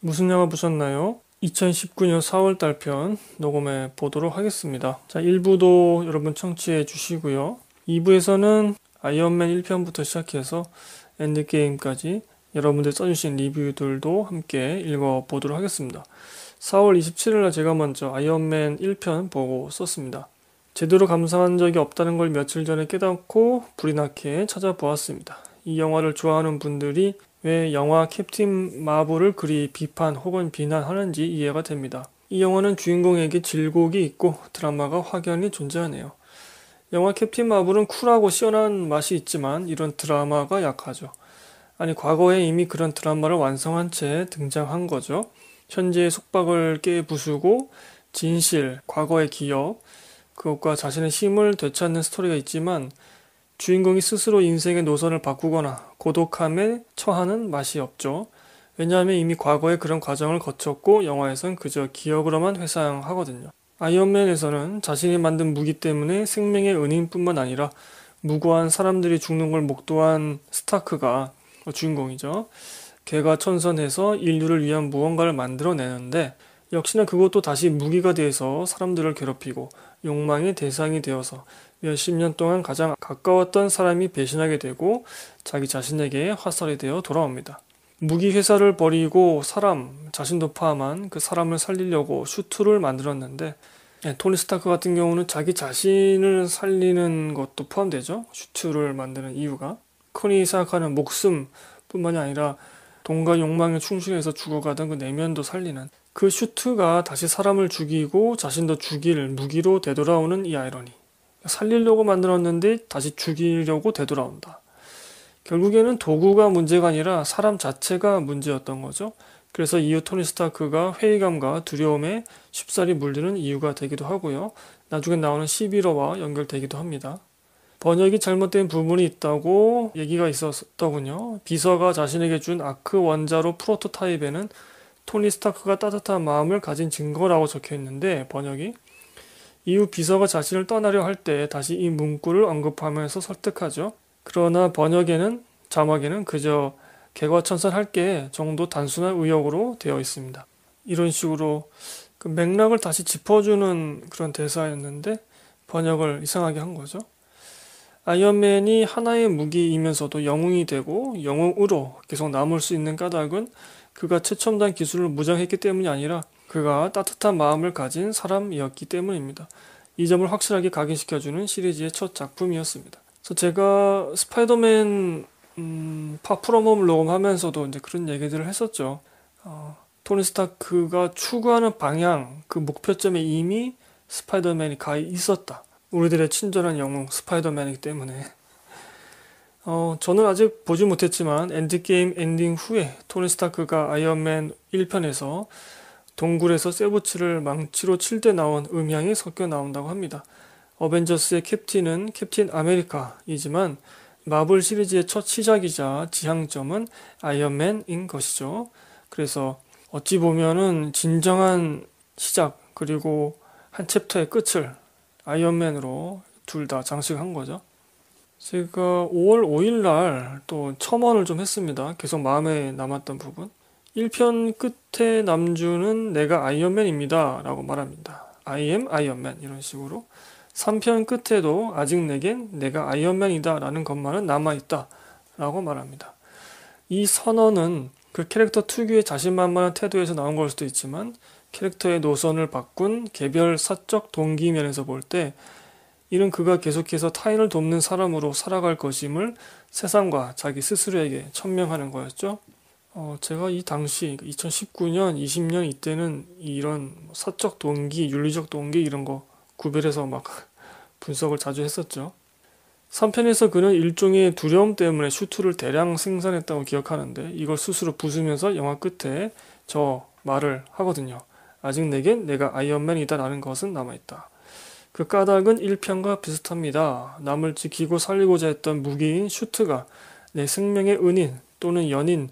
무슨 영화 보셨나요? 2019년 4월 달 편 녹음해 보도록 하겠습니다. 자, 1부도 여러분 청취해 주시고요. 2부에서는 아이언맨 1편부터 시작해서 엔드게임까지 여러분들 써주신 리뷰들도 함께 읽어보도록 하겠습니다. 4월 27일날 제가 먼저 아이언맨 1편 보고 썼습니다. 제대로 감상한 적이 없다는 걸 며칠 전에 깨닫고 불이 나게 찾아보았습니다. 이 영화를 좋아하는 분들이 왜 영화 캡틴 마블을 그리 비판 혹은 비난하는지 이해가 됩니다. 이 영화는 주인공에게 질곡이 있고 드라마가 확연히 존재하네요. 영화 캡틴 마블은 쿨하고 시원한 맛이 있지만 이런 드라마가 약하죠. 아니 과거에 이미 그런 드라마를 완성한 채 등장한 거죠. 현재의 속박을 깨부수고 진실, 과거의 기억, 그것과 자신의 힘을 되찾는 스토리가 있지만 주인공이 스스로 인생의 노선을 바꾸거나 고독함에 처하는 맛이 없죠. 왜냐하면 이미 과거에 그런 과정을 거쳤고 영화에선 그저 기억으로만 회상하거든요. 아이언맨에서는 자신이 만든 무기 때문에 생명의 은인뿐만 아니라 무고한 사람들이 죽는 걸 목도한 스타크가 주인공이죠. 걔가 천선해서 인류를 위한 무언가를 만들어내는데 역시나 그것도 다시 무기가 돼서 사람들을 괴롭히고 욕망의 대상이 되어서 몇 십 년 동안 가장 가까웠던 사람이 배신하게 되고 자기 자신에게 화살이 되어 돌아옵니다. 무기 회사를 버리고 사람, 자신도 포함한 그 사람을 살리려고 슈트를 만들었는데 예, 토니 스타크 같은 경우는 자기 자신을 살리는 것도 포함되죠. 슈트를 만드는 이유가 흔히 생각하는 목숨뿐만이 아니라 돈과 욕망에 충실해서 죽어가던 그 내면도 살리는 그 슈트가 다시 사람을 죽이고 자신도 죽일 무기로 되돌아오는 이 아이러니. 살리려고 만들었는데 다시 죽이려고 되돌아온다. 결국에는 도구가 문제가 아니라 사람 자체가 문제였던 거죠. 그래서 이후 토니 스타크가 회의감과 두려움에 쉽사리 물드는 이유가 되기도 하고요. 나중에 나오는 11호와 연결되기도 합니다. 번역이 잘못된 부분이 있다고 얘기가 있었더군요. 비서가 자신에게 준 아크 원자로 프로토타입에는 토니 스타크가 따뜻한 마음을 가진 증거라고 적혀 있는데 번역이 이후 비서가 자신을 떠나려 할 때 다시 이 문구를 언급하면서 설득하죠. 그러나 번역에는 자막에는 그저 개과천선할게 정도 단순한 의역으로 되어 있습니다. 이런 식으로 그 맥락을 다시 짚어주는 그런 대사였는데 번역을 이상하게 한 거죠. 아이언맨이 하나의 무기이면서도 영웅이 되고 영웅으로 계속 남을 수 있는 까닭은 그가 최첨단 기술을 무장했기 때문이 아니라 그가 따뜻한 마음을 가진 사람이었기 때문입니다. 이 점을 확실하게 각인시켜주는 시리즈의 첫 작품이었습니다. 그래서 제가 스파이더맨 음, 파프로몸을 녹음하면서도 이제 그런 얘기들을 했었죠. 어, 토니 스타크가 추구하는 방향, 그 목표점에 이미 스파이더맨이 가 있었다. 우리들의 친절한 영웅 스파이더맨이기 때문에 어, 저는 아직 보지 못했지만 엔드게임 엔딩 후에 토니 스타크가 아이언맨 1편에서 동굴에서 세부츠를 망치로 칠 때 나온 음향이 섞여 나온다고 합니다. 어벤져스의 캡틴은 캡틴 아메리카이지만 마블 시리즈의 첫 시작이자 지향점은 아이언맨인 것이죠. 그래서 어찌 보면은 진정한 시작 그리고 한 챕터의 끝을 아이언맨으로 둘 다 장식한 거죠. 제가 5월 5일 날 또 첨언을 좀 했습니다. 계속 마음에 남았던 부분. 1편 끝에 남주는 내가 아이언맨입니다. 라고 말합니다. I am 아이언맨. 이런 식으로. 3편 끝에도 아직 내겐 내가 아이언맨이다. 라는 것만은 남아있다. 라고 말합니다. 이 선언은 그 캐릭터 특유의 자신만만한 태도에서 나온 걸 수도 있지만 캐릭터의 노선을 바꾼 개별 사적 동기 면에서 볼때 이는 그가 계속해서 타인을 돕는 사람으로 살아갈 것임을 세상과 자기 스스로에게 천명하는 거였죠. 어, 제가 이 당시 2019년, 그러니까 20년 이때는 이런 사적 동기, 윤리적 동기 이런 거 구별해서 막 분석을 자주 했었죠. 3편에서 그는 일종의 두려움 때문에 슈트를 대량 생산했다고 기억하는데 이걸 스스로 부수면서 영화 끝에 저 말을 하거든요. 아직 내겐 내가 아이언맨이다라는 것은 남아있다. 그 까닭은 1편과 비슷합니다. 남을 지키고 살리고자 했던 무기인 슈트가 내 생명의 은인 또는 연인을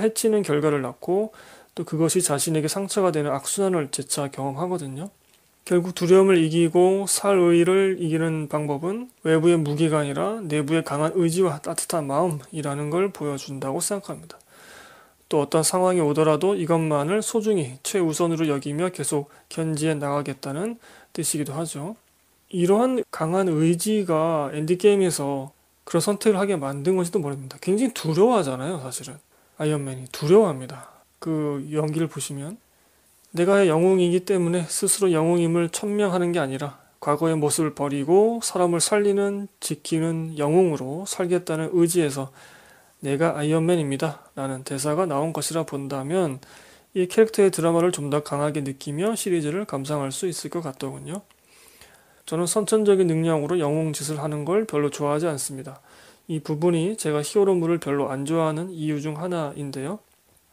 해치는 결과를 낳고 또 그것이 자신에게 상처가 되는 악순환을 재차 경험하거든요. 결국 두려움을 이기고 살의를 의 이기는 방법은 외부의 무기가 아니라 내부의 강한 의지와 따뜻한 마음이라는 걸 보여준다고 생각합니다. 또 어떤 상황이 오더라도 이것만을 소중히 최우선으로 여기며 계속 견지해 나가겠다는 뜻이기도 하죠. 이러한 강한 의지가 엔드게임에서 그런 선택을 하게 만든 건지도 모릅니다. 굉장히 두려워하잖아요, 사실은. 아이언맨이 두려워합니다. 그 연기를 보시면 내가 영웅이기 때문에 스스로 영웅임을 천명하는 게 아니라 과거의 모습을 버리고 사람을 살리는 지키는 영웅으로 살겠다는 의지에서 내가 아이언맨입니다. 라는 대사가 나온 것이라 본다면 이 캐릭터의 드라마를 좀 더 강하게 느끼며 시리즈를 감상할 수 있을 것 같더군요. 저는 선천적인 능력으로 영웅짓을 하는 걸 별로 좋아하지 않습니다. 이 부분이 제가 히어로물을 별로 안 좋아하는 이유 중 하나인데요.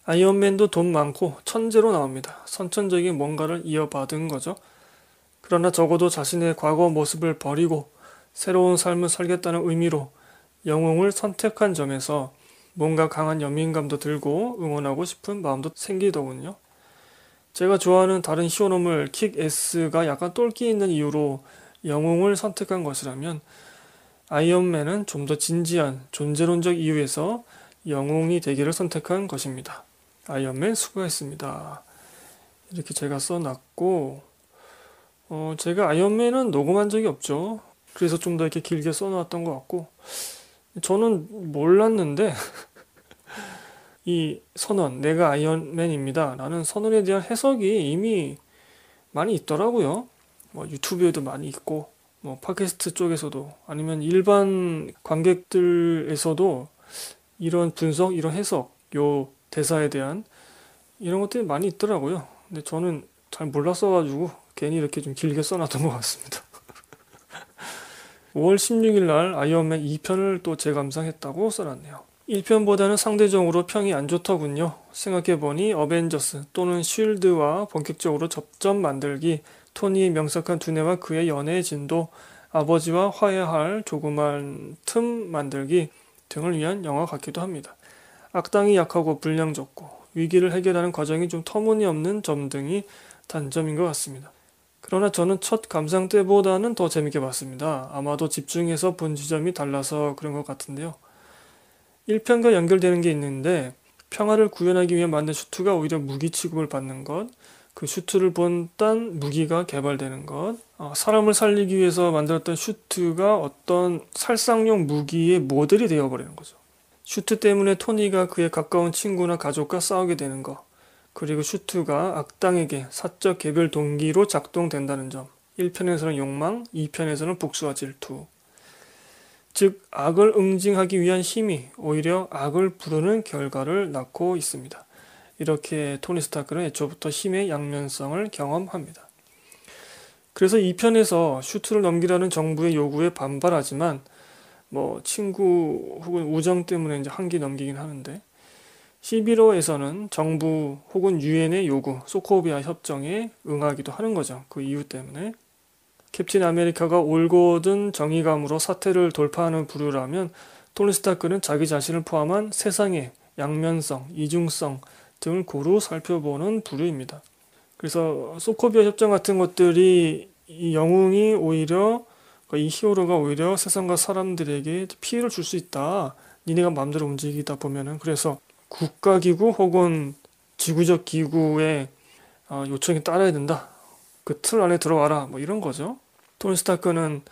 아이언맨도 돈 많고 천재로 나옵니다. 선천적인 뭔가를 이어받은 거죠. 그러나 적어도 자신의 과거 모습을 버리고 새로운 삶을 살겠다는 의미로 영웅을 선택한 점에서 뭔가 강한 연민감도 들고 응원하고 싶은 마음도 생기더군요. 제가 좋아하는 다른 히어놈을 킥 S가 약간 똘끼 있는 이유로 영웅을 선택한 것이라면 아이언맨은 좀 더 진지한 존재론적 이유에서 영웅이 되기를 선택한 것입니다. 아이언맨 수고했습니다. 이렇게 제가 써놨고 어, 제가 아이언맨은 녹음한 적이 없죠. 그래서 좀 더 이렇게 길게 써놨던 것 같고 저는 몰랐는데 이 선언 내가 아이언맨입니다 라는 선언에 대한 해석이 이미 많이 있더라고요 뭐 유튜브에도 많이 있고 뭐 팟캐스트 쪽에서도 아니면 일반 관객들에서도 이런 분석 이런 해석 요 대사에 대한 이런 것들이 많이 있더라고요 근데 저는 잘 몰랐어가지고 괜히 이렇게 좀 길게 써놨던 것 같습니다 5월 16일 날 아이언맨 2편을 또 재감상했다고 써놨네요. 1편보다는 상대적으로 평이 안 좋더군요. 생각해보니 어벤져스 또는 쉴드와 본격적으로 접점 만들기, 토니의 명석한 두뇌와 그의 연애의 진도, 아버지와 화해할 조그만 틈 만들기 등을 위한 영화 같기도 합니다. 악당이 약하고 불량적고 위기를 해결하는 과정이 좀 터무니없는 점 등이 단점인 것 같습니다. 그러나 저는 첫 감상 때보다는 더 재밌게 봤습니다. 아마도 집중해서 본 지점이 달라서 그런 것 같은데요. 1편과 연결되는 게 있는데 평화를 구현하기 위해 만든 슈트가 오히려 무기 취급을 받는 것, 그 슈트를 본 딴 무기가 개발되는 것, 어, 사람을 살리기 위해서 만들었던 슈트가 어떤 살상용 무기의 모델이 되어버리는 거죠. 슈트 때문에 토니가 그에 가까운 친구나 가족과 싸우게 되는 것, 그리고 슈트가 악당에게 사적 개별 동기로 작동된다는 점. 1편에서는 욕망, 2편에서는 복수와 질투. 즉, 악을 응징하기 위한 힘이 오히려 악을 부르는 결과를 낳고 있습니다. 이렇게 토니 스타크는 애초부터 힘의 양면성을 경험합니다. 그래서 2편에서 슈트를 넘기라는 정부의 요구에 반발하지만 뭐 친구 혹은 우정 때문에 이제 한기 넘기긴 하는데 11호에서는 정부 혹은 유엔의 요구, 소코비아 협정에 응하기도 하는 거죠. 그 이유 때문에. 캡틴 아메리카가 올곧은 정의감으로 사태를 돌파하는 부류라면 톨니 스타크는 자기 자신을 포함한 세상의 양면성, 이중성 등을 고루 살펴보는 부류입니다. 그래서 소코비아 협정 같은 것들이 이 영웅이 오히려 그러니까 이 히어로가 오히려 세상과 사람들에게 피해를 줄 수 있다. 니네가 마음대로 움직이다 보면은 그래서 국가기구 혹은 지구적 기구의 어, 요청에 따라야 된다. 그 틀 안에 들어와라. 뭐 이런 거죠. 톤 스타크는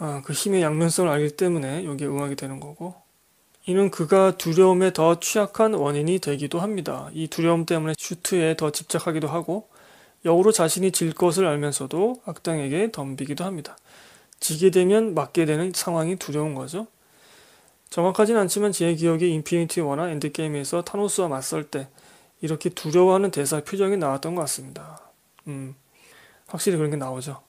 어, 그 힘의 양면성을 알기 때문에 여기에 응하게 되는 거고. 이는 그가 두려움에 더 취약한 원인이 되기도 합니다. 이 두려움 때문에 슈트에 더 집착하기도 하고, 역으로 자신이 질 것을 알면서도 악당에게 덤비기도 합니다. 지게 되면 맞게 되는 상황이 두려운 거죠. 정확하진 않지만 제 기억에 인피니티 워나 엔드게임에서 타노스와 맞설 때 이렇게 두려워하는 대사 표정이 나왔던 것 같습니다. 음, 확실히 그런 게 나오죠.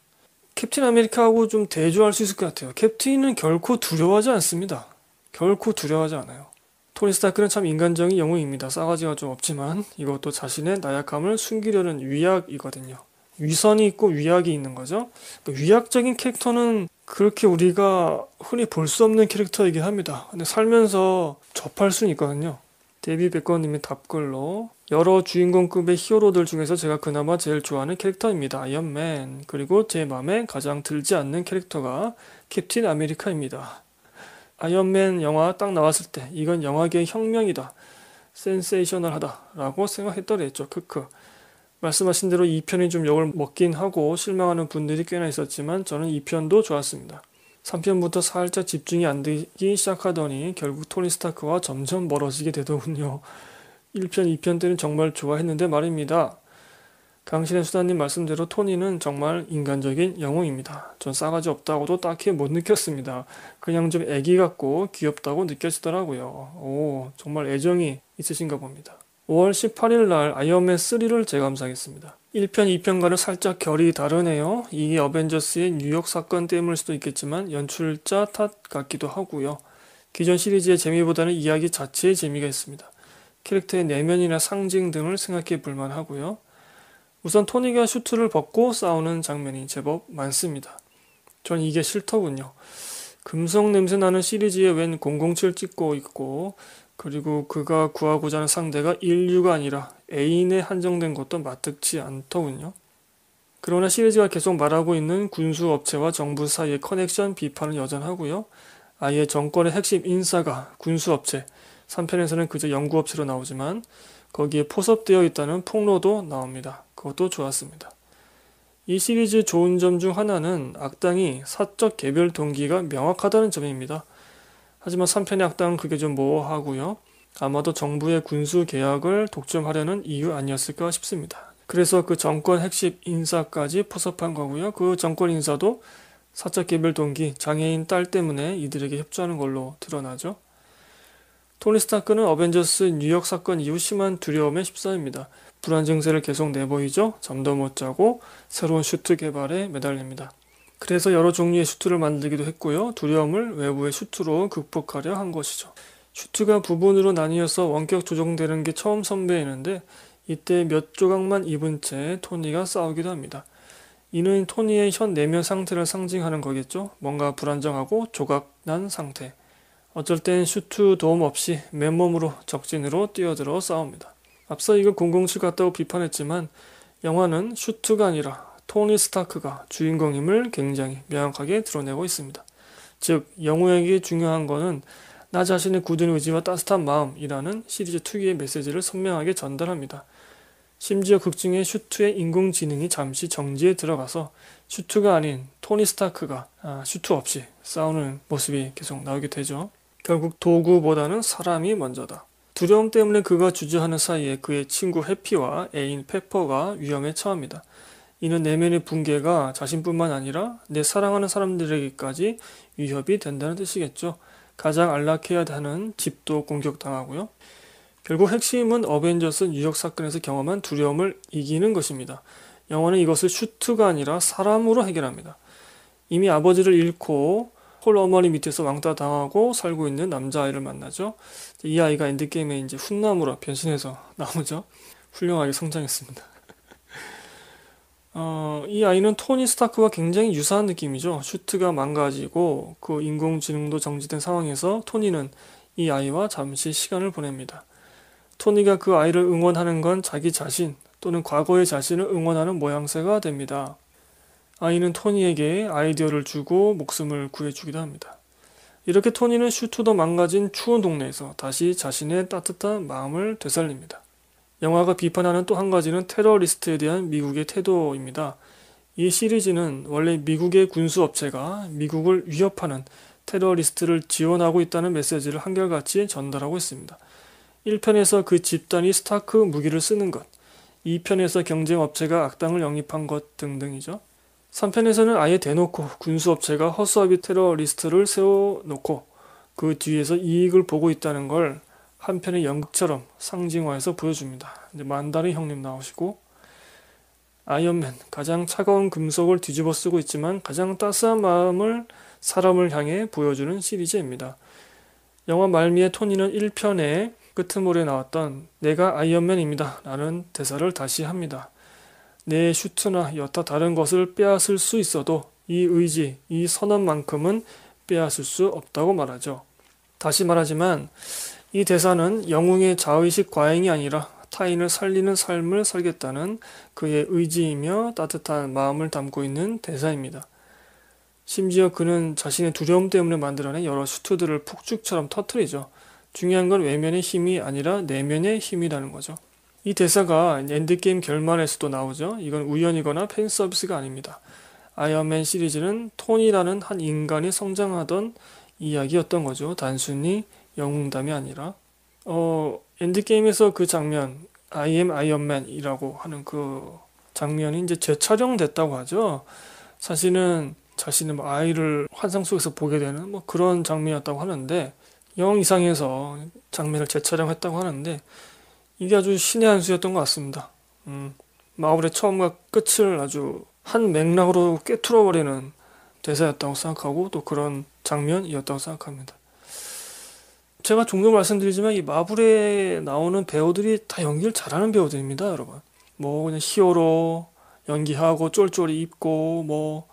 캡틴 아메리카하고 좀 대조할 수 있을 것 같아요. 캡틴은 결코 두려워하지 않습니다. 결코 두려워하지 않아요. 토니 스타크는 참 인간적인 영웅입니다. 싸가지가 좀 없지만 이것도 자신의 나약함을 숨기려는 위약이거든요. 위선이 있고 위약이 있는 거죠. 그러니까 위약적인 캐릭터는 그렇게 우리가 흔히 볼 수 없는 캐릭터이긴 합니다. 근데 살면서 접할 수는 있거든요. 데뷔 백건님의 답글로 여러 주인공급의 히어로들 중에서 제가 그나마 제일 좋아하는 캐릭터입니다. 아이언맨 그리고 제 마음에 가장 들지 않는 캐릭터가 캡틴 아메리카입니다. 아이언맨 영화 딱 나왔을 때 이건 영화계의 혁명이다. 센세이셔널하다라고 생각했더랬죠. 크크. 말씀하신 대로 2편이 좀욕을 먹긴 하고 실망하는 분들이 꽤나 있었지만 저는 2편도 좋았습니다. 3편부터 살짝 집중이 안 되기 시작하더니 결국 토니 스타크와 점점 멀어지게 되더군요. 1편, 2편 때는 정말 좋아했는데 말입니다. 강신의 수단님 말씀대로 토니는 정말 인간적인 영웅입니다. 전 싸가지 없다고도 딱히 못 느꼈습니다. 그냥 좀 애기 같고 귀엽다고 느껴지더라고요. 오, 정말 애정이 있으신가 봅니다. 5월 18일 날 아이언맨 3를 재감상했습니다. 1편, 2편과는 살짝 결이 다르네요. 이게 어벤져스의 뉴욕 사건 때문일 수도 있겠지만 연출자 탓 같기도 하고요. 기존 시리즈의 재미보다는 이야기 자체의 재미가 있습니다. 캐릭터의 내면이나 상징 등을 생각해 볼만 하고요. 우선 토니가 슈트를 벗고 싸우는 장면이 제법 많습니다. 전 이게 싫더군요. 금성 냄새 나는 시리즈에 웬 007 찍고 있고 그리고 그가 구하고자 하는 상대가 인류가 아니라 애인에 한정된 것도 마뜩치 않더군요. 그러나 시리즈가 계속 말하고 있는 군수 업체와 정부 사이의 커넥션 비판은 여전하고요. 아예 정권의 핵심 인사가 군수 업체, 3편에서는 그저 연구 업체로 나오지만 거기에 포섭되어 있다는 폭로도 나옵니다. 그것도 좋았습니다. 이 시리즈 좋은 점 중 하나는 악당이 사적 개별 동기가 명확하다는 점입니다. 하지만 3편의학당은 그게 좀 모호하고요. 아마도 정부의 군수 계약을 독점하려는 이유 아니었을까 싶습니다. 그래서 그 정권 핵심 인사까지 포섭한 거고요. 그 정권 인사도 사적 개별 동기 장애인 딸 때문에 이들에게 협조하는 걸로 드러나죠. 토니 스타크는 어벤져스 뉴욕 사건 이후 심한 두려움에 휩싸입니다. 불안 증세를 계속 내보이죠. 잠도 못 자고 새로운 슈트 개발에 매달립니다. 그래서 여러 종류의 슈트를 만들기도 했고요. 두려움을 외부의 슈트로 극복하려 한 것이죠. 슈트가 부분으로 나뉘어서 원격 조정되는 게 처음 선배이는데 이때 몇 조각만 입은 채 토니가 싸우기도 합니다. 이는 토니의 현 내면 상태를 상징하는 거겠죠. 뭔가 불안정하고 조각난 상태. 어쩔 땐 슈트 도움 없이 맨몸으로 적진으로 뛰어들어 싸웁니다. 앞서 이거 007 같다고 비판했지만 영화는 슈트가 아니라 토니 스타크가 주인공임을 굉장히 명확하게 드러내고 있습니다. 즉영웅에게 중요한 것은 나 자신의 굳은 의지와 따뜻한 마음이라는 시리즈 특유의 메시지를 선명하게 전달합니다. 심지어 극중의 슈트의 인공지능이 잠시 정지에 들어가서 슈트가 아닌 토니 스타크가 아, 슈트 없이 싸우는 모습이 계속 나오게 되죠. 결국 도구보다는 사람이 먼저다. 두려움 때문에 그가 주저하는 사이에 그의 친구 해피와 애인 페퍼가 위험에 처합니다. 이는 내면의 붕괴가 자신뿐만 아니라 내 사랑하는 사람들에게까지 위협이 된다는 뜻이겠죠. 가장 안락해야 하는 집도 공격당하고요. 결국 핵심은 어벤져스 뉴욕 사건에서 경험한 두려움을 이기는 것입니다. 영화는 이것을 슈트가 아니라 사람으로 해결합니다. 이미 아버지를 잃고 홀 어머니 밑에서 왕따 당하고 살고 있는 남자아이를 만나죠. 이 아이가 엔드게임에 이제 훈남으로 변신해서 나오죠. 훌륭하게 성장했습니다. 어, 이 아이는 토니 스타크와 굉장히 유사한 느낌이죠. 슈트가 망가지고 그 인공지능도 정지된 상황에서 토니는 이 아이와 잠시 시간을 보냅니다. 토니가 그 아이를 응원하는 건 자기 자신 또는 과거의 자신을 응원하는 모양새가 됩니다. 아이는 토니에게 아이디어를 주고 목숨을 구해주기도 합니다. 이렇게 토니는 슈트도 망가진 추운 동네에서 다시 자신의 따뜻한 마음을 되살립니다. 영화가 비판하는 또 한 가지는 테러리스트에 대한 미국의 태도입니다. 이 시리즈는 원래 미국의 군수업체가 미국을 위협하는 테러리스트를 지원하고 있다는 메시지를 한결같이 전달하고 있습니다. 1편에서 그 집단이 스타크 무기를 쓰는 것, 2편에서 경쟁업체가 악당을 영입한 것 등등이죠. 3편에서는 아예 대놓고 군수업체가 허수아비 테러리스트를 세워놓고 그 뒤에서 이익을 보고 있다는 걸 한편의 연극처럼 상징화해서 보여줍니다. 이제 만다르 형님 나오시고 아이언맨 가장 차가운 금속을 뒤집어 쓰고 있지만 가장 따스한 마음을 사람을 향해 보여주는 시리즈입니다. 영화 말미에 토니는 1편에 끄트몰에 나왔던 내가 아이언맨입니다 라는 대사를 다시 합니다. 내 슈트나 여타 다른 것을 빼앗을 수 있어도 이 의지, 이 선언만큼은 빼앗을 수 없다고 말하죠. 다시 말하지만 이 대사는 영웅의 자의식 과잉이 아니라 타인을 살리는 삶을 살겠다는 그의 의지이며 따뜻한 마음을 담고 있는 대사입니다. 심지어 그는 자신의 두려움 때문에 만들어낸 여러 슈트들을 폭죽처럼 터트리죠. 중요한 건 외면의 힘이 아니라 내면의 힘이라는 거죠. 이 대사가 엔드게임 결말에서도 나오죠. 이건 우연이거나 팬서비스가 아닙니다. 아이언맨 시리즈는 톤이라는 한 인간이 성장하던 이야기였던 거죠. 단순히 영웅담이 아니라 어 엔드게임에서 그 장면 I am 아이언맨이라고 하는 그 장면이 이제 재촬영됐다고 하죠. 사실은 자신의 뭐 아이를 환상 속에서 보게 되는 뭐 그런 장면이었다고 하는데 영 이상에서 장면을 재촬영했다고 하는데 이게 아주 신의 한 수였던 것 같습니다. 음, 마블의 처음과 끝을 아주 한 맥락으로 깨트려버리는 대사였다고 생각하고 또 그런 장면이었다고 생각합니다. 제가 종종 말씀드리지만 이 마블에 나오는 배우들이 다 연기를 잘하는 배우들입니다, 여러분. 뭐 그냥 히어로 연기하고 쫄쫄이 입고 뭐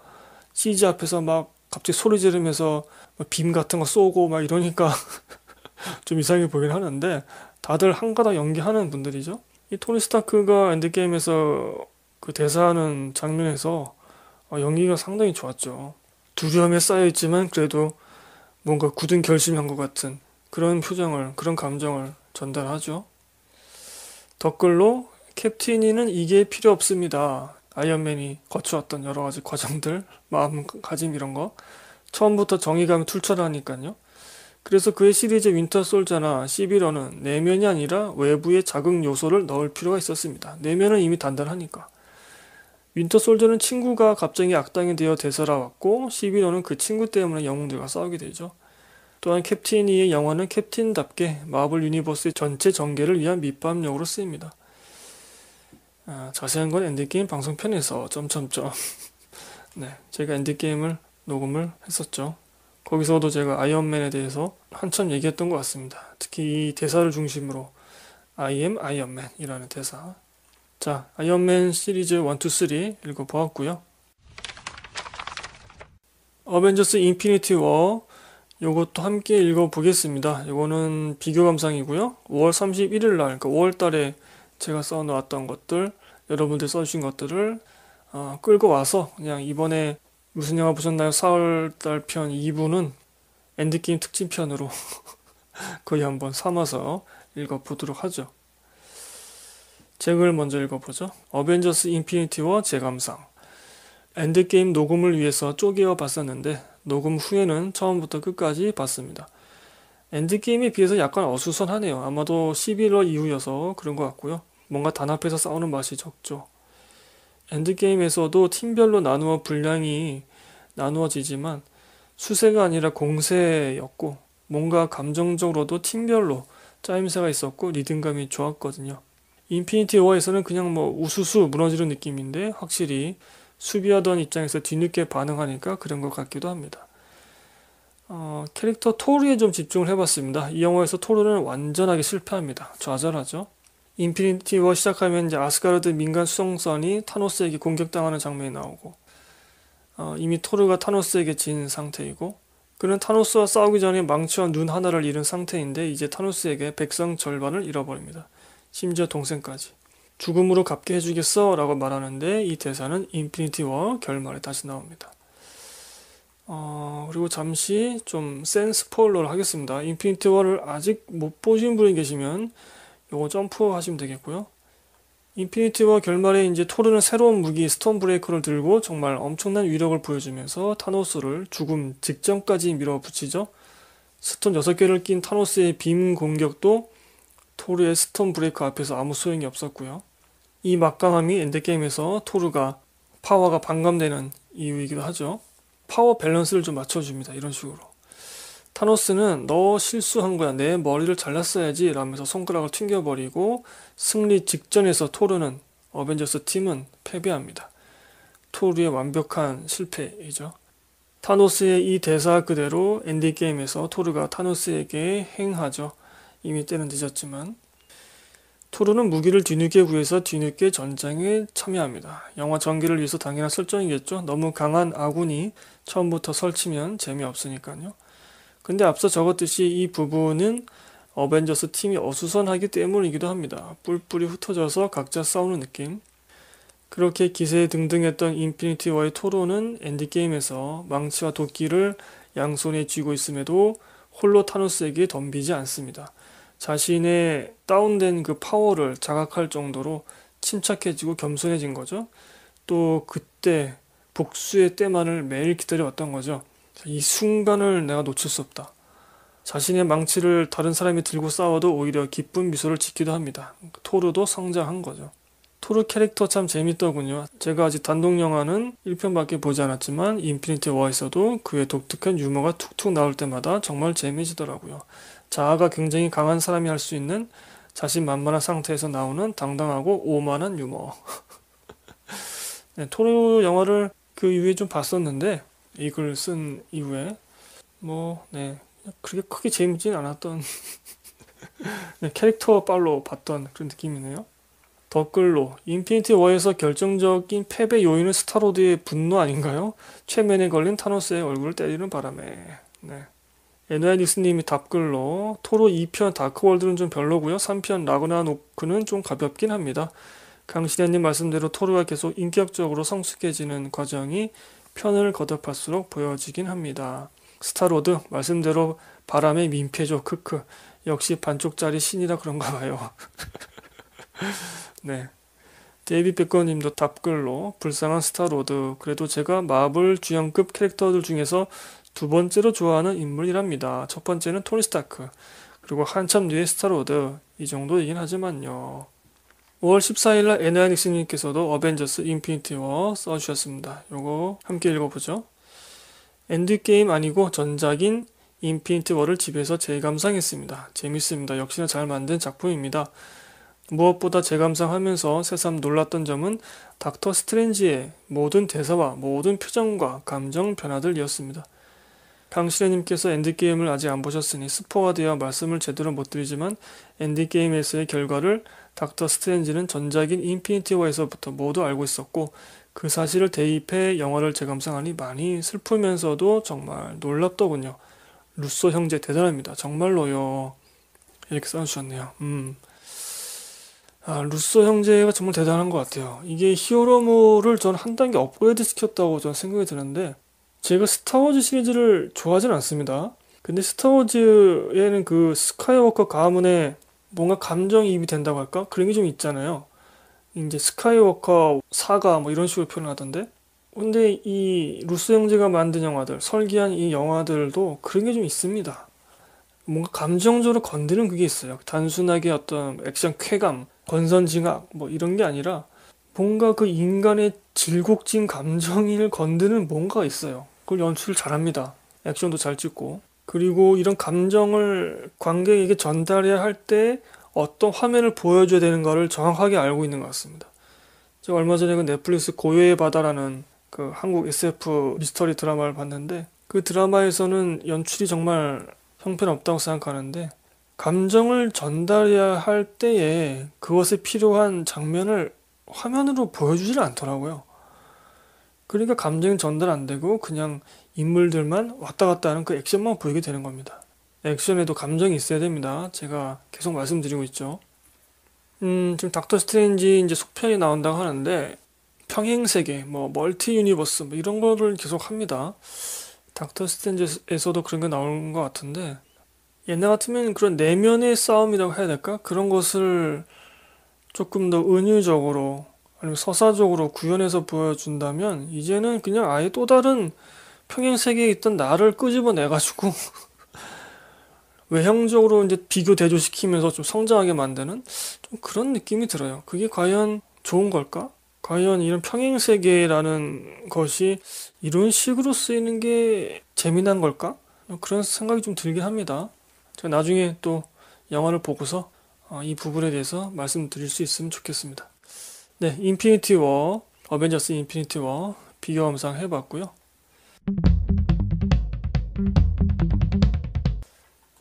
CG 앞에서 막 갑자기 소리 지르면서 뭐 빔 같은 거 쏘고 막 이러니까 좀 이상해 보긴 하는데 다들 한가닥 연기하는 분들이죠. 이 토니 스타크가 엔드게임에서 그 대사하는 장면에서 어, 연기가 상당히 좋았죠. 두려움에 쌓여 있지만 그래도 뭔가 굳은 결심한 것 같은 그런 표정을, 그런 감정을 전달하죠. 댓글로 캡틴이는 이게 필요 없습니다. 아이언맨이 거쳐왔던 여러 가지 과정들, 마음가짐 이런 거. 처음부터 정의감이 출철하니까요. 그래서 그의 시리즈 윈터 솔저나 시비러는 내면이 아니라 외부의 자극 요소를 넣을 필요가 있었습니다. 내면은 이미 단단하니까. 윈터 솔저는 친구가 갑자기 악당이 되어 되살아왔고 시비러는 그 친구 때문에 영웅들과 싸우게 되죠. 또한 캡틴 이의 영화는 캡틴답게 마블 유니버스의 전체 전개를 위한 밑밥력으로 쓰입니다. 아, 자세한 건 엔드게임 방송편에서 점점점 네, 제가 엔드게임을 녹음을 했었죠. 거기서도 제가 아이언맨에 대해서 한참 얘기했던 것 같습니다. 특히 이 대사를 중심으로 I am 아이언맨 이라는 대사 자, 아이언맨 시리즈 1, 2, 3 읽어보았고요. 어벤져스 인피니티 워 요것도 함께 읽어보겠습니다. 요거는 비교 감상이고요. 5월 31일 날, 그러니까 5월 달에 제가 써놓았던 것들, 여러분들 써주신 것들을 어, 끌고 와서 그냥 이번에 무슨 영화 보셨나요? 4월 달편 2부는 엔드게임 특집편으로 거의 한번 삼아서 읽어보도록 하죠. 책을 먼저 읽어보죠. 어벤져스 인피니티 워 재감상 엔드게임 녹음을 위해서 쪼개어 봤었는데 녹음 후에는 처음부터 끝까지 봤습니다. 엔드게임에 비해서 약간 어수선하네요. 아마도 11월 이후여서 그런 것 같고요. 뭔가 단합해서 싸우는 맛이 적죠. 엔드게임에서도 팀별로 나누어 분량이 나누어지지만 수세가 아니라 공세였고 뭔가 감정적으로도 팀별로 짜임새가 있었고 리듬감이 좋았거든요. 인피니티 워에서는 그냥 뭐 우수수 무너지는 느낌인데 확실히 수비하던 입장에서 뒤늦게 반응하니까 그런 것 같기도 합니다. 어, 캐릭터 토르에 좀 집중을 해봤습니다. 이 영화에서 토르는 완전하게 실패합니다. 좌절하죠. 인피니티 워 시작하면 이제 아스가르드 민간 수송선이 타노스에게 공격당하는 장면이 나오고 어, 이미 토르가 타노스에게 진 상태이고 그는 타노스와 싸우기 전에 망치와 눈 하나를 잃은 상태인데 이제 타노스에게 백성 절반을 잃어버립니다. 심지어 동생까지. 죽음으로 갚게 해주겠어 라고 말하는데 이 대사는 인피니티 워 결말에 다시 나옵니다. 어, 그리고 잠시 좀 센 스포일러를 하겠습니다. 인피니티 워를 아직 못 보신 분이 계시면 요거 점프 하시면 되겠고요. 인피니티 워 결말에 이제 토르는 새로운 무기 스톤 브레이커를 들고 정말 엄청난 위력을 보여주면서 타노스를 죽음 직전까지 밀어붙이죠. 스톤 6개를 낀 타노스의 빔 공격도 토르의 스톤 브레이크 앞에서 아무 소용이 없었고요. 이 막강함이 엔드게임에서 토르가 파워가 반감되는 이유이기도 하죠. 파워 밸런스를 좀 맞춰줍니다. 이런 식으로. 타노스는 너 실수한 거야. 내 머리를 잘랐어야지. 라면서 손가락을 튕겨버리고 승리 직전에서 토르는 어벤져스 팀은 패배합니다. 토르의 완벽한 실패이죠. 타노스의 이 대사 그대로 엔딩게임에서 토르가 타노스에게 행하죠. 이미 때는 늦었지만 토르는 무기를 뒤늦게 구해서 뒤늦게 전쟁에 참여합니다. 영화 전기를 위해서 당연한 설정이겠죠. 너무 강한 아군이 처음부터 설치면 재미없으니까요. 근데 앞서 적었듯이 이 부분은 어벤져스 팀이 어수선하기 때문이기도 합니다. 뿔뿔이 흩어져서 각자 싸우는 느낌. 그렇게 기세 등등했던 인피니티 워의 토론은 엔디게임에서 망치와 도끼를 양손에 쥐고 있음에도 홀로 타노스에게 덤비지 않습니다. 자신의 다운된 그 파워를 자각할 정도로 침착해지고 겸손해진 거죠. 또 그때 복수의 때만을 매일 기다려왔던 거죠. 이 순간을 내가 놓칠 수 없다. 자신의 망치를 다른 사람이 들고 싸워도 오히려 기쁜 미소를 짓기도 합니다. 토르도 성장한 거죠. 토르 캐릭터 참 재밌더군요. 제가 아직 단독 영화는 1편밖에 보지 않았지만 인피니티 워에서도 그의 독특한 유머가 툭툭 나올 때마다 정말 재미지더라고요. 자아가 굉장히 강한 사람이 할 수 있는 자신만만한 상태에서 나오는 당당하고 오만한 유머. 네, 토르 영화를 그 이후에 좀 봤었는데 이글쓴 이후에 뭐 네, 그렇게 크게 재밌진 않았던 네, 캐릭터 빨로 봤던 그런 느낌이네요. 덧글로 인피니티 워에서 결정적인 패배 요인은 스타로드의 분노 아닌가요? 최면에 걸린 타노스의 얼굴을 때리는 바람에. 네. 에나이닉스님이 답글로 토로 2편 다크월드는 좀 별로고요. 3편 라그나노크는 좀 가볍긴 합니다. 강신혜님 말씀대로 토르가 계속 인격적으로 성숙해지는 과정이 편을 거듭할수록 보여지긴 합니다. 스타로드 말씀대로 바람의 민폐죠. 크크. 역시 반쪽짜리 신이라 그런가 봐요. 네. 데이비 백건님도 답글로 불쌍한 스타로드. 그래도 제가 마블 주연급 캐릭터들 중에서 두 번째로 좋아하는 인물이랍니다. 첫 번째는 토니 스타크, 그리고 한참 뒤에 스타로드, 이 정도이긴 하지만요. 5월 14일날 에나닉스님께서도 어벤져스 인피니티 워 써주셨습니다. 요거 함께 읽어보죠. 엔드게임 아니고 전작인 인피니티 워를 집에서 재감상했습니다. 재밌습니다. 역시나 잘 만든 작품입니다. 무엇보다 재감상하면서 새삼 놀랐던 점은 닥터 스트렌인지의 모든 대사와 모든 표정과 감정 변화들이었습니다. 당시의님께서 엔드게임을 아직 안 보셨으니 스포가 되어 말씀을 제대로 못 드리지만 엔드게임에서의 결과를 닥터 스트렌인지는 전작인 인피니티 워에서부터 모두 알고 있었고 그 사실을 대입해 영화를 재감상하니 많이 슬프면서도 정말 놀랍더군요. 루소 형제 대단합니다. 정말로요. 이렇게 써주셨네요. 음. 아, 루소 형제가 정말 대단한 것 같아요. 이게 히어로물을 전한 단계 업그레이드 시켰다고 저는 생각이 드는데 제가 스타워즈 시리즈를 좋아하진 않습니다. 근데 스타워즈에는 그 스카이워커 가문에 뭔가 감정이입이 된다고 할까? 그런 게 좀 있잖아요. 이제 스카이워커 사가 뭐 이런 식으로 표현하던데. 근데 이 루스 형제가 만든 영화들, 설계한 이 영화들도 그런 게 좀 있습니다. 뭔가 감정적으로 건드는 그게 있어요. 단순하게 어떤 액션 쾌감, 권선징악 뭐 이런 게 아니라 뭔가 그 인간의 질곡진 감정을 건드는 뭔가 가 있어요. 그걸 연출 잘합니다. 액션도 잘 찍고 그리고 이런 감정을 관객에게 전달해야 할 때 어떤 화면을 보여줘야 되는가를 정확하게 알고 있는 것 같습니다. 제가 얼마 전에 그 넷플릭스 고요의 바다라는 그 한국 SF 미스터리 드라마를 봤는데 그 드라마에서는 연출이 정말 형편없다고 생각하는데 감정을 전달해야 할 때에 그것에 필요한 장면을 화면으로 보여주질 않더라고요. 그러니까 감정이 전달 안 되고 그냥 인물들만 왔다 갔다 하는 그 액션만 보이게 되는 겁니다. 액션에도 감정이 있어야 됩니다. 제가 계속 말씀드리고 있죠. 음, 지금 닥터 스트레인지 이제 속편이 나온다고 하는데 평행세계, 뭐 멀티 유니버스 뭐 이런 거를 계속 합니다. 닥터 스트레인지에서도 그런 게 나오는 것 같은데 옛날 같으면 그런 내면의 싸움이라고 해야 될까? 그런 것을 조금 더 은유적으로 아니면 서사적으로 구현해서 보여준다면 이제는 그냥 아예 또 다른 평행 세계에 있던 나를 끄집어내 가지고 외형적으로 이제 비교 대조시키면서 좀 성장하게 만드는 좀 그런 느낌이 들어요. 그게 과연 좋은 걸까? 과연 이런 평행 세계라는 것이 이런 식으로 쓰이는 게 재미난 걸까? 그런 생각이 좀 들긴 합니다. 제가 나중에 또 영화를 보고서 어, 이 부분에 대해서 말씀드릴 수 있으면 좋겠습니다. 네, 인피니티 워, 어벤져스 인피니티 워 비교 영상 해봤고요.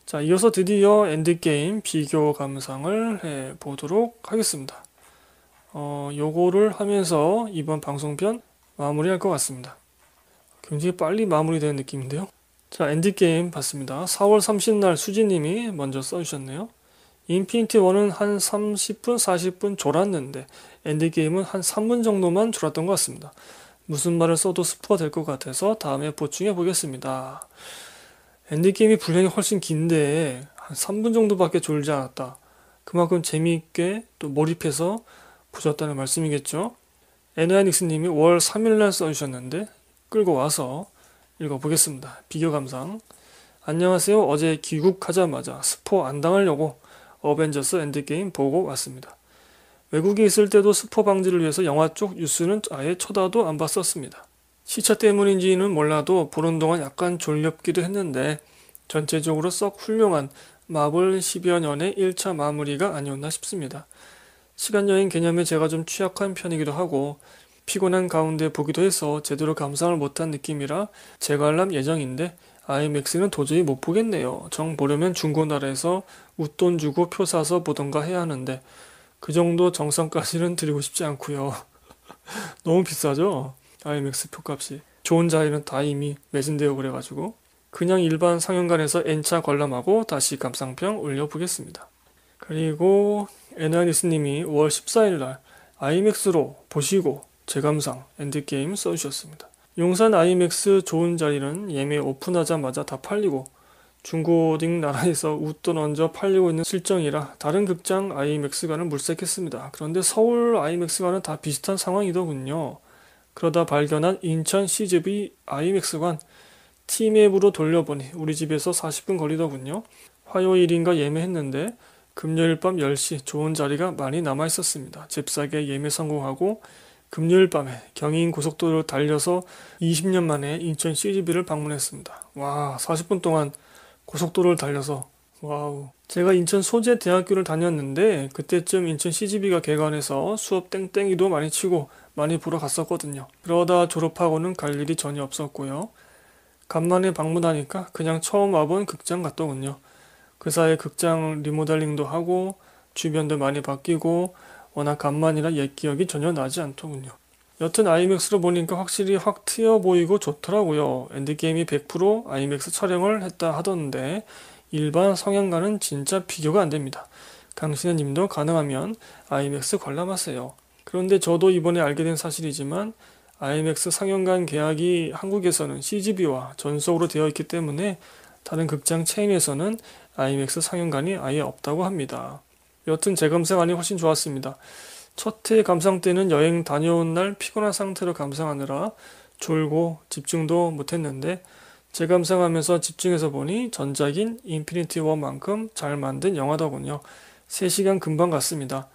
자, 이어서 드디어 엔드게임 비교 감상을 해보도록 하겠습니다. 어, 요거를 하면서 이번 방송편 마무리할 것 같습니다. 굉장히 빨리 마무리되는 느낌인데요. 자, 엔드게임 봤습니다. 4월 30일 날 수지님이 먼저 써주셨네요. 인피니티 워는 한 30분, 40분 졸았는데 엔드게임은 한 3분 정도만 졸았던 것 같습니다. 무슨 말을 써도 스포가 될 것 같아서 다음에 보충해 보겠습니다. 엔드게임이 분량이 훨씬 긴데 한 3분 정도밖에 졸지 않았다. 그만큼 재미있게 또 몰입해서 보셨다는 말씀이겠죠? 에너야닉스님이 월 3일날 써주셨는데 끌고 와서 읽어보겠습니다. 비교 감상. 안녕하세요. 어제 귀국하자마자 스포 안 당하려고 어벤져스 엔드게임 보고 왔습니다. 외국에 있을 때도 스포 방지를 위해서 영화 쪽 뉴스는 아예 쳐다도 안 봤었습니다. 시차 때문인지는 몰라도 보는 동안 약간 졸렵기도 했는데 전체적으로 썩 훌륭한 마블 10여 년의 1차 마무리가 아니었나 싶습니다. 시간여행 개념에 제가 좀 취약한 편이기도 하고 피곤한 가운데 보기도 해서 제대로 감상을 못한 느낌이라 재관람 예정인데 아이맥스는 도저히 못 보겠네요. 정 보려면 중고나라에서 웃돈 주고 표 사서 보던가 해야 하는데 그 정도 정성까지는 드리고 싶지 않고요. 너무 비싸죠? IMAX 표값이. 좋은 자리는 다 이미 매진되어 그래가지고 그냥 일반 상영관에서 N차 관람하고 다시 감상평 올려보겠습니다. 그리고 에나니스님이 5월 14일날 아이맥스로 보시고 재감상 엔드게임 써주셨습니다. 용산 아이맥스 좋은 자리는 예매 오픈하자마자 다 팔리고 중고딩 나라에서 웃돈 얹어 팔리고 있는 실정이라 다른 극장 아이맥스관은 물색했습니다. 그런데 서울 아이맥스관은 다 비슷한 상황이더군요. 그러다 발견한 인천 CGV 아이맥스관 티맵으로 돌려보니 우리 집에서 40분 거리더군요. 화요일인가 예매했는데 금요일 밤 10시 좋은 자리가 많이 남아 있었습니다. 잽싸게 예매 성공하고 금요일 밤에 경인 고속도로 달려서 20년 만에 인천 CGV를 방문했습니다. 와, 40분 동안 고속도로를 달려서 와우. 제가 인천 소재 대학교를 다녔는데 그때쯤 인천 CGV가 개관해서 수업 땡땡이도 많이 치고 많이 보러 갔었거든요. 그러다 졸업하고는 갈 일이 전혀 없었고요. 간만에 방문하니까 그냥 처음 와본 극장 같더군요. 그 사이 극장 리모델링도 하고 주변도 많이 바뀌고 워낙 간만이라 옛 기억이 전혀 나지 않더군요. 여튼 아이맥스로 보니까 확실히 확 트여 보이고 좋더라고요. 엔드게임이 100% 아이맥스 촬영을 했다 하던데 일반 성향과는 진짜 비교가 안 됩니다. 강신혜님도 가능하면 아이맥스 관람하세요. 그런데 저도 이번에 알게 된 사실이지만 아이맥스 상영관 계약이 한국에서는 CGV와 전속으로 되어 있기 때문에 다른 극장 체인에서는 아이맥스 상영관이 아예 없다고 합니다. 여튼 재검색안이 훨씬 좋았습니다. 첫해 감상 때는 여행 다녀온 날 피곤한 상태로 감상하느라 졸고 집중도 못했는데 재감상하면서 집중해서 보니 전작인 인피니티 워만큼 잘 만든 영화더군요. 3시간 금방 갔습니다.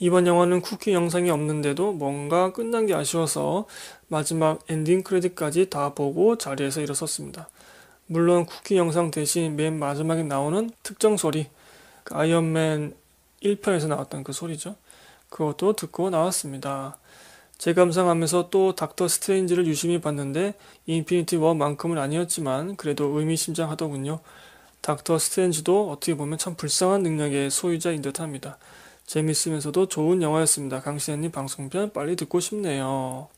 이번 영화는 쿠키 영상이 없는데도 뭔가 끝난 게 아쉬워서 마지막 엔딩 크레딧까지 다 보고 자리에서 일어섰습니다. 물론 쿠키 영상 대신 맨 마지막에 나오는 특정 소리, 아이언맨 1편에서 나왔던 그 소리죠. 그것도 듣고 나왔습니다. 재감상하면서 또 닥터 스트레인지를 유심히 봤는데 인피니티 워만큼은 아니었지만 그래도 의미심장하더군요. 닥터 스트레인지도 어떻게 보면 참 불쌍한 능력의 소유자인 듯합니다. 재밌으면서도 좋은 영화였습니다. 강시현님 방송편 빨리 듣고 싶네요.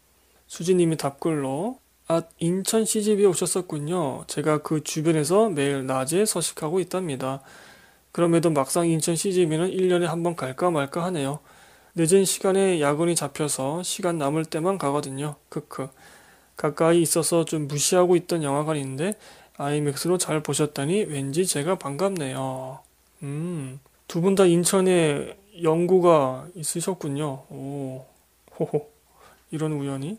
수진님이 답글로 아 인천 c g v 오셨었군요. 제가 그 주변에서 매일 낮에 서식하고 있답니다. 그럼에도 막상 인천 CGV는 1년에 한번 갈까 말까 하네요. 늦은 시간에 야근이 잡혀서 시간 남을 때만 가거든요. 크크. 가까이 있어서 좀 무시하고 있던 영화관인데 아이맥스로 잘 보셨다니 왠지 제가 반갑네요. 음, 두 분 다 인천에 연구가 있으셨군요. 오, 호호, 이런 우연이.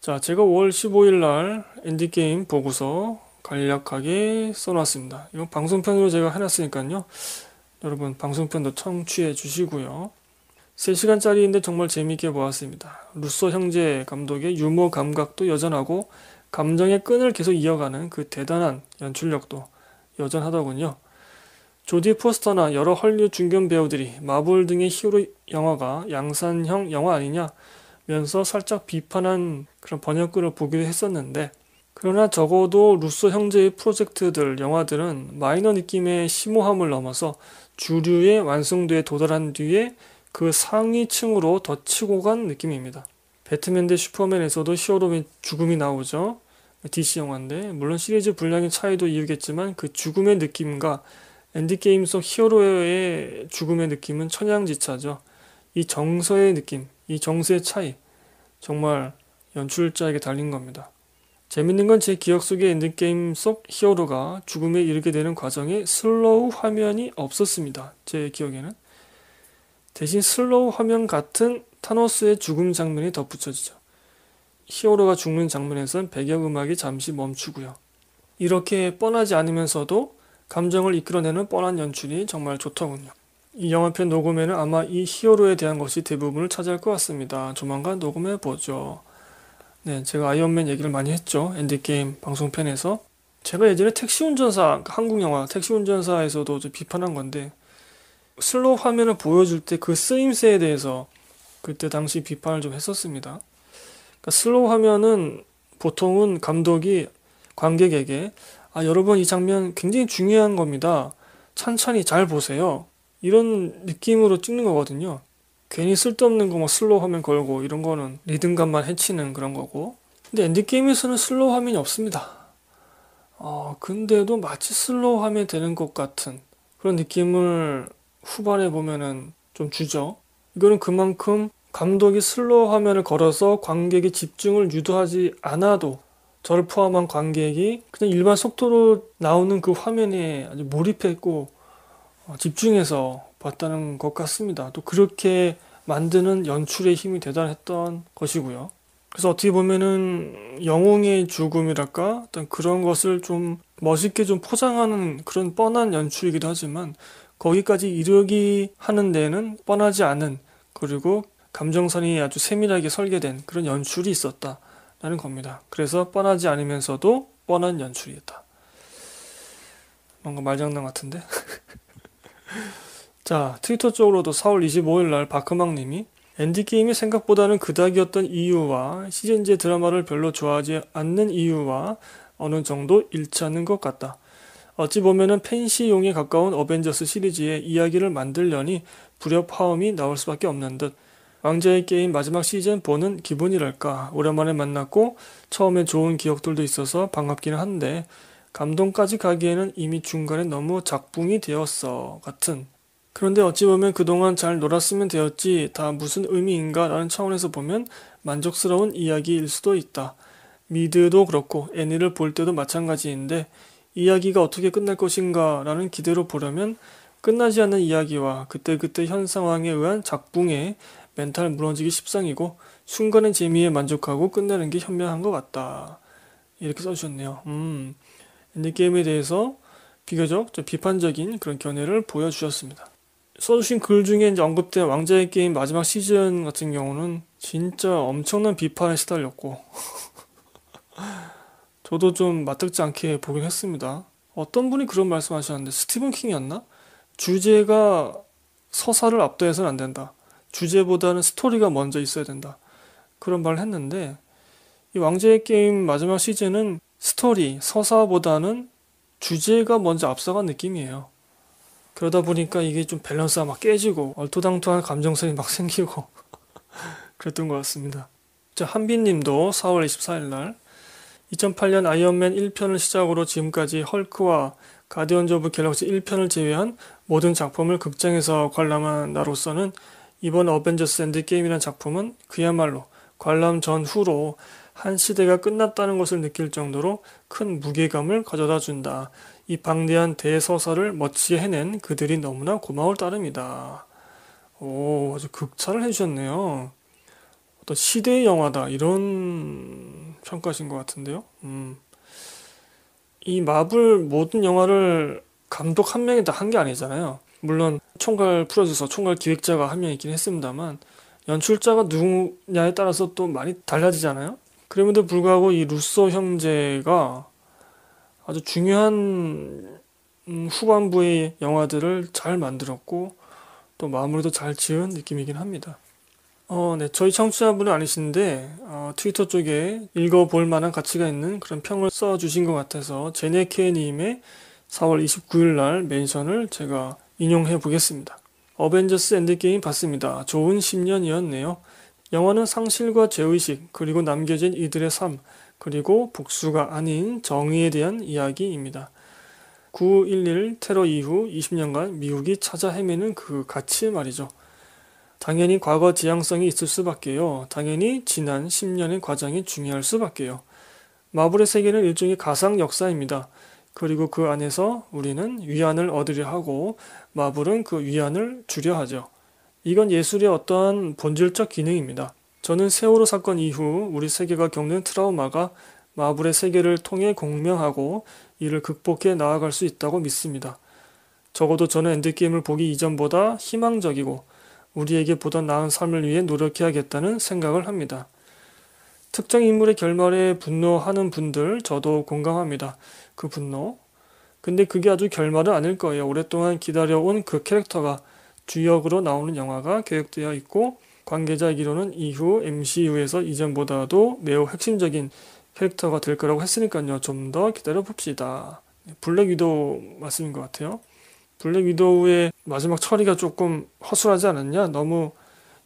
자, 제가 5월 15일 날 엔디게임 보고서 간략하게 써놨습니다. 이거 방송편으로 제가 해놨으니까요. 여러분, 방송편도 청취해 주시고요. 3시간짜리인데 정말 재미있게 보았습니다. 루소 형제 감독의 유머 감각도 여전하고 감정의 끈을 계속 이어가는 그 대단한 연출력도 여전하더군요. 조디 포스터나 여러 헐리우드 중견 배우들이 마블 등의 히어로 영화가 양산형 영화 아니냐면서 살짝 비판한 그런 번역글을 보기도 했었는데 그러나 적어도 루소 형제의 프로젝트들 영화들은 마이너 느낌의 심오함을 넘어서 주류의 완성도에 도달한 뒤에 그 상위층으로 더 치고 간 느낌입니다. 배트맨 대 슈퍼맨에서도 히어로맨 죽음이 나오죠. DC 영화인데 물론 시리즈 분량의 차이도 이유겠지만 그 죽음의 느낌과 엔드게임 속 히어로의 죽음의 느낌은 천양지차죠. 이 정서의 느낌, 이 정서의 차이 정말 연출자에게 달린 겁니다. 재밌는 건 제 기억 속의 엔드게임 속 히어로가 죽음에 이르게 되는 과정에 슬로우 화면이 없었습니다. 제 기억에는. 대신 슬로우 화면 같은 타노스의 죽음 장면이 덧붙여지죠. 히어로가 죽는 장면에선 배경음악이 잠시 멈추고요. 이렇게 뻔하지 않으면서도 감정을 이끌어내는 뻔한 연출이 정말 좋더군요. 이 영화편 녹음에는 아마 이 히어로에 대한 것이 대부분을 차지할 것 같습니다. 조만간 녹음해 보죠. 네, 제가 아이언맨 얘기를 많이 했죠. 엔드게임 방송편에서. 제가 예전에 택시운전사, 한국 영화 택시운전사에서도 좀 비판한 건데, 슬로우 화면을 보여줄 때 그 쓰임새에 대해서 그때 당시 비판을 좀 했었습니다. 그러니까 슬로우 화면은 보통은 감독이 관객에게 아, 여러분 이 장면 굉장히 중요한 겁니다. 천천히 잘 보세요. 이런 느낌으로 찍는 거거든요. 괜히 쓸데없는 거뭐 슬로우 화면 걸고 이런 거는 리듬감만 해치는 그런 거고. 근데 엔드게임에서는 슬로우 화면이 없습니다. 어, 근데도 마치 슬로우 화면 되는 것 같은 그런 느낌을 후반에 보면은 좀 주죠. 이거는 그만큼 감독이 슬로우 화면을 걸어서 관객의 집중을 유도하지 않아도 저를 포함한 관객이 그냥 일반 속도로 나오는 그 화면에 아주 몰입했고 어, 집중해서 봤다는 것 같습니다. 또 그렇게 만드는 연출의 힘이 대단했던 것이고요. 그래서 어떻게 보면은 영웅의 죽음이랄까 어떤 그런 것을 좀 멋있게 좀 포장하는 그런 뻔한 연출이기도 하지만 거기까지 이르기 하는 데는 뻔하지 않은 그리고 감정선이 아주 세밀하게 설계된 그런 연출이 있었다라는 겁니다. 그래서 뻔하지 않으면서도 뻔한 연출이었다. 뭔가 말장난 같은데? 자, 트위터 쪽으로도 4월 25일 날 박흠학 님이 엔디게임이 생각보다는 그닥이었던 이유와 시즌제 드라마를 별로 좋아하지 않는 이유와 어느 정도 일치하는 것 같다. 어찌 보면은 펜시용에 가까운 어벤져스 시리즈의 이야기를 만들려니 불협화음이 나올 수밖에 없는 듯. 왕자의 게임 마지막 시즌 보는 기분이랄까 오랜만에 만났고 처음에 좋은 기억들도 있어서 반갑기는 한데 감동까지 가기에는 이미 중간에 너무 작붕이 되었어 같은 그런데 어찌 보면 그동안 잘 놀았으면 되었지 다 무슨 의미인가 라는 차원에서 보면 만족스러운 이야기일 수도 있다. 미드도 그렇고 애니를 볼 때도 마찬가지인데 이야기가 어떻게 끝날 것인가 라는 기대로 보려면 끝나지 않는 이야기와 그때그때 현 상황에 의한 작붕에 멘탈 무너지기 십상이고 순간의 재미에 만족하고 끝내는 게 현명한 것 같다. 이렇게 써주셨네요. 음, 엔드게임에 대해서 비교적 좀 비판적인 그런 견해를 보여주셨습니다. 써주신 글 중에 이제 언급된 왕자의 게임 마지막 시즌 같은 경우는 진짜 엄청난 비판에 시달렸고 저도 좀 맞득지 않게 보긴 했습니다. 어떤 분이 그런 말씀 하셨는데, 스티븐 킹이었나? 주제가 서사를 압도해서는 안 된다. 주제보다는 스토리가 먼저 있어야 된다. 그런 말을 했는데, 이왕자의 게임 마지막 시즌은 스토리, 서사보다는 주제가 먼저 앞서간 느낌이에요. 그러다 보니까 이게 좀 밸런스가 막 깨지고 얼토당토한 감정선이 막 생기고 그랬던 것 같습니다. 자, 한빈님도 4월 24일 날 2008년 아이언맨 1편을 시작으로 지금까지 헐크와 가디언즈 오브 갤럭시 1편을 제외한 모든 작품을 극장에서 관람한 나로서는 이번 어벤져스 엔드 게임이란 작품은 그야말로 관람 전후로 한 시대가 끝났다는 것을 느낄 정도로 큰 무게감을 가져다 준다. 이 방대한 대서사를 멋지게 해낸 그들이 너무나 고마울 따름이다. 오, 아주 극찬을 해주셨네요. 어떤 시대 의 영화다 이런 평가신 것 같은데요. 음. 이 마블 모든 영화를 감독 한 명이 다 한 게 아니잖아요. 물론 총괄 프로듀서, 총괄 기획자가 한 명 있긴 했습니다만 연출자가 누구냐에 따라서 또 많이 달라지잖아요. 그럼에도 불구하고 이 루소 형제가 아주 중요한 음, 후반부의 영화들을 잘 만들었고 또 마무리도 잘 지은 느낌이긴 합니다. 어, 네. 저희 청취자분은 아니신데, 어, 트위터 쪽에 읽어볼 만한 가치가 있는 그런 평을 써주신 것 같아서, 제네케님의 4월 29일날 멘션을 제가 인용해 보겠습니다. 어벤져스 엔드게임 봤습니다. 좋은 10년이었네요. 영화는 상실과 죄의식, 그리고 남겨진 이들의 삶, 그리고 복수가 아닌 정의에 대한 이야기입니다. 9.11 테러 이후 20년간 미국이 찾아 헤매는 그 가치 말이죠. 당연히 과거 지향성이 있을 수밖에요. 당연히 지난 10년의 과정이 중요할 수밖에요. 마블의 세계는 일종의 가상 역사입니다. 그리고 그 안에서 우리는 위안을 얻으려 하고 마블은 그 위안을 주려 하죠. 이건 예술의 어떠한 본질적 기능입니다. 저는 세월호 사건 이후 우리 세계가 겪는 트라우마가 마블의 세계를 통해 공명하고 이를 극복해 나아갈 수 있다고 믿습니다. 적어도 저는 엔드게임을 보기 이전보다 희망적이고 우리에게 보다 나은 삶을 위해 노력해야겠다는 생각을 합니다. 특정 인물의 결말에 분노하는 분들 저도 공감합니다. 그 분노. 근데 그게 아주 결말은 아닐 거예요. 오랫동안 기다려온 그 캐릭터가 주역으로 나오는 영화가 계획되어 있고 관계자 기로는 이후 MCU에서 이전보다도 매우 핵심적인 캐릭터가 될 거라고 했으니까요. 좀 더 기다려 봅시다. 블랙 위도 말씀인 것 같아요. 블랙 위도우의 마지막 처리가 조금 허술하지 않았냐? 너무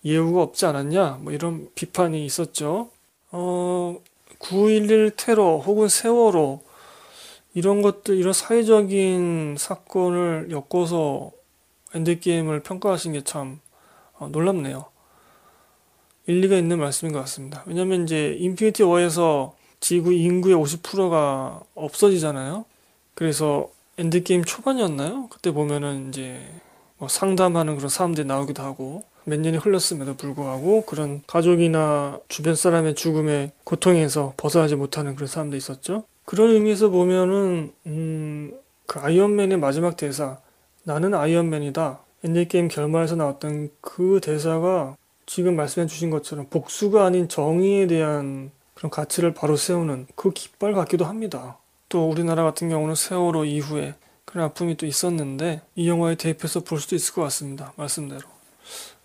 예우가 없지 않았냐? 뭐 이런 비판이 있었죠. 어, 9.11 테러 혹은 세월호 이런 것들, 이런 사회적인 사건을 엮어서 엔드게임을 평가하신 게참 어, 놀랍네요. 일리가 있는 말씀인 것 같습니다. 왜냐면 이제 인피니티 워에서 지구 인구의 50%가 없어지잖아요. 그래서 엔드게임 초반이었나요? 그때 보면은 이제 뭐 상담하는 그런 사람들이 나오기도 하고 몇 년이 흘렀음에도 불구하고 그런 가족이나 주변 사람의 죽음에 고통에서 벗어나지 못하는 그런 사람도 있었죠. 그런 의미에서 보면은 음, 그 아이언맨의 마지막 대사 나는 아이언맨이다 엔드게임 결말에서 나왔던 그 대사가 지금 말씀해 주신 것처럼 복수가 아닌 정의에 대한 그런 가치를 바로 세우는 그 깃발 같기도 합니다. 또 우리나라 같은 경우는 세월호 이후에 그런 아픔이 또 있었는데 이 영화에 대입해서 볼 수도 있을 것 같습니다. 말씀대로.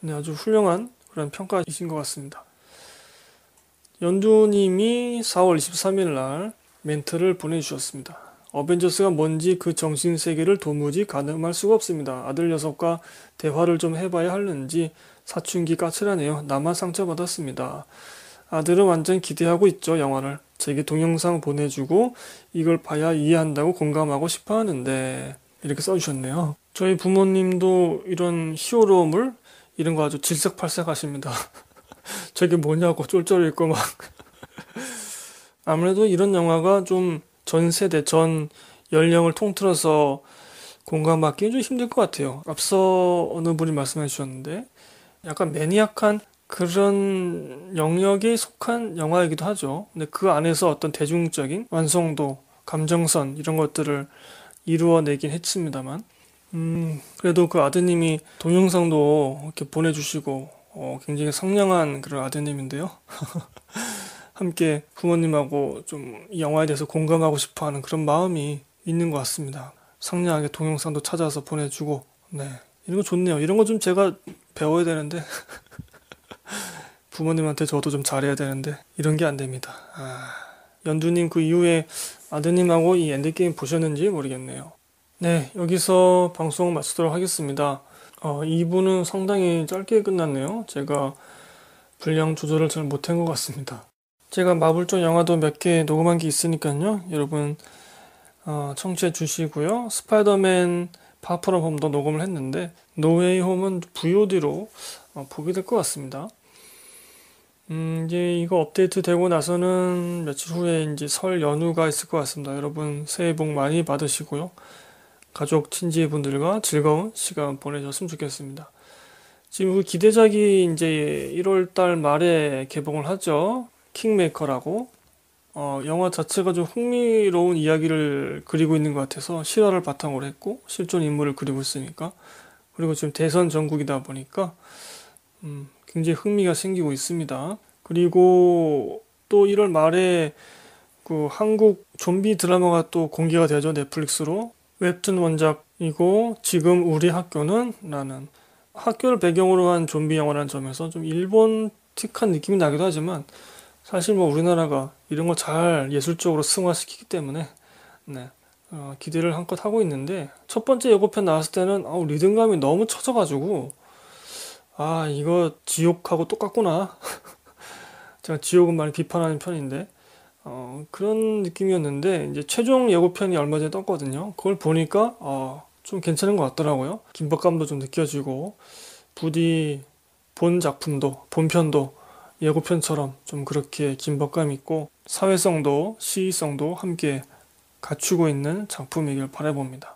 네, 아주 훌륭한 그런 평가이신 것 같습니다. 연주님이 4월 23일 날 멘트를 보내주셨습니다. 어벤져스가 뭔지 그 정신 세계를 도무지 가늠할 수가 없습니다. 아들 녀석과 대화를 좀 해봐야 하는지 사춘기 까칠하네요. 나만 상처받았습니다. 아들은 완전 기대하고 있죠, 영화를. 제게 동영상 보내주고 이걸 봐야 이해한다고 공감하고 싶어 하는데 이렇게 써주셨네요. 저희 부모님도 이런 히어로물 이런 거 아주 질색팔색 하십니다. 저게 뭐냐고 쫄쫄 읽고 막 아무래도 이런 영화가 좀 전 세대 전 연령을 통틀어서 공감받기 좀 힘들 것 같아요. 앞서 어느 분이 말씀해 주셨는데 약간 매니악한 그런 영역에 속한 영화이기도 하죠. 근데 그 안에서 어떤 대중적인 완성도, 감정선 이런 것들을 이루어내긴 했습니다만, 음, 그래도 그 아드님이 동영상도 이렇게 보내주시고 어, 굉장히 성량한 그런 아드님인데요. 함께 부모님하고 좀 영화에 대해서 공감하고 싶어하는 그런 마음이 있는 것 같습니다. 성량하게 동영상도 찾아서 보내주고, 네, 이런 거 좋네요. 이런 거 좀 제가 배워야 되는데. 부모님한테 저도 좀 잘해야 되는데 이런 게 안 됩니다. 아, 연두님 그 이후에 아드님하고 이 엔드게임 보셨는지 모르겠네요. 네, 여기서 방송 마치도록 하겠습니다. 어, 2부는 상당히 짧게 끝났네요. 제가 분량 조절을 잘 못한 것 같습니다. 제가 마블쪽 영화도 몇 개 녹음한 게 있으니까요. 여러분 어, 청취해 주시고요. 스파이더맨 파프롬 홈도 녹음을 했는데 노웨이 홈은 VOD로 어, 보게 될 것 같습니다. 음, 이제 이거 업데이트 되고 나서는 며칠 후에 이제 설 연휴가 있을 것 같습니다. 여러분 새해 복 많이 받으시고요. 가족, 친지분들과 즐거운 시간 보내셨으면 좋겠습니다. 지금 그 기대작이 이제 1월 달 말에 개봉을 하죠. 킹메이커라고. 어, 영화 자체가 좀 흥미로운 이야기를 그리고 있는 것 같아서 실화를 바탕으로 했고 실존 인물을 그리고 있으니까 그리고 지금 대선 전국이다 보니까 음, 굉장히 흥미가 생기고 있습니다. 그리고 또 1월 말에 그 한국 좀비 드라마가 또 공개가 되죠. 넷플릭스로. 웹툰 원작이고 지금 우리 학교는 라는 학교를 배경으로 한 좀비 영화라는 점에서 좀 일본 틱한 느낌이 나기도 하지만 사실 뭐 우리나라가 이런 걸 잘 예술적으로 승화시키기 때문에 네. 어, 기대를 한껏 하고 있는데 첫 번째 예고편 나왔을 때는 어, 리듬감이 너무 쳐져가지고 아 이거 지옥하고 똑같구나 제가 지옥은 많이 비판하는 편인데 어, 그런 느낌이었는데 이제 최종 예고편이 얼마 전에 떴거든요 그걸 보니까 어, 좀 괜찮은 것 같더라고요 긴박감도 좀 느껴지고 부디 본 작품도 본편도 예고편처럼 좀 그렇게 긴박감 있고 사회성도 시의성도 함께 갖추고 있는 작품이길 바라봅니다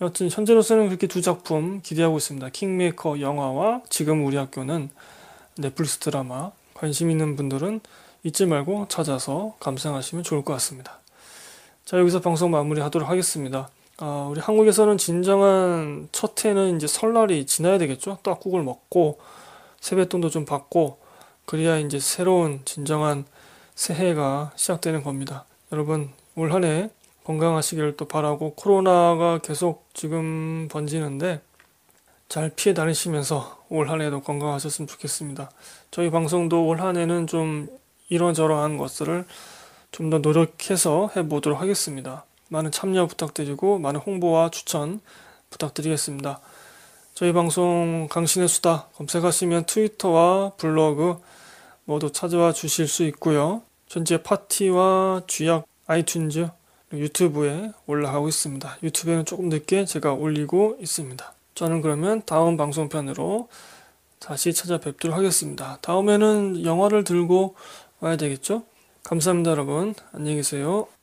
여튼 현재로서는 그렇게 두 작품 기대하고 있습니다. 킹메이커 영화와 지금 우리 학교는 넷플릭스 드라마 관심 있는 분들은 잊지 말고 찾아서 감상하시면 좋을 것 같습니다. 자 여기서 방송 마무리하도록 하겠습니다. 아, 우리 한국에서는 진정한 첫 해는 이제 설날이 지나야 되겠죠. 떡국을 먹고 세뱃돈도 좀 받고 그래야 이제 새로운 진정한 새해가 시작되는 겁니다. 여러분 올 한해 건강하시기를또 바라고 코로나가 계속 지금 번지는데 잘 피해 다니시면서 올 한 해도 건강하셨으면 좋겠습니다. 저희 방송도 올 한 해는 좀 이런저런한 것들을 좀 더 노력해서 해보도록 하겠습니다. 많은 참여 부탁드리고 많은 홍보와 추천 부탁드리겠습니다. 저희 방송 강신의 수다 검색하시면 트위터와 블로그 모두 찾아와 주실 수 있고요. 전체 파티와 쥐약, 아이튠즈, 유튜브에 올라가고 있습니다. 유튜브에는 조금 늦게 제가 올리고 있습니다. 저는 그러면 다음 방송편으로 다시 찾아뵙도록 하겠습니다. 다음에는 영화를 들고 와야 되겠죠? 감사합니다, 여러분. 안녕히 계세요.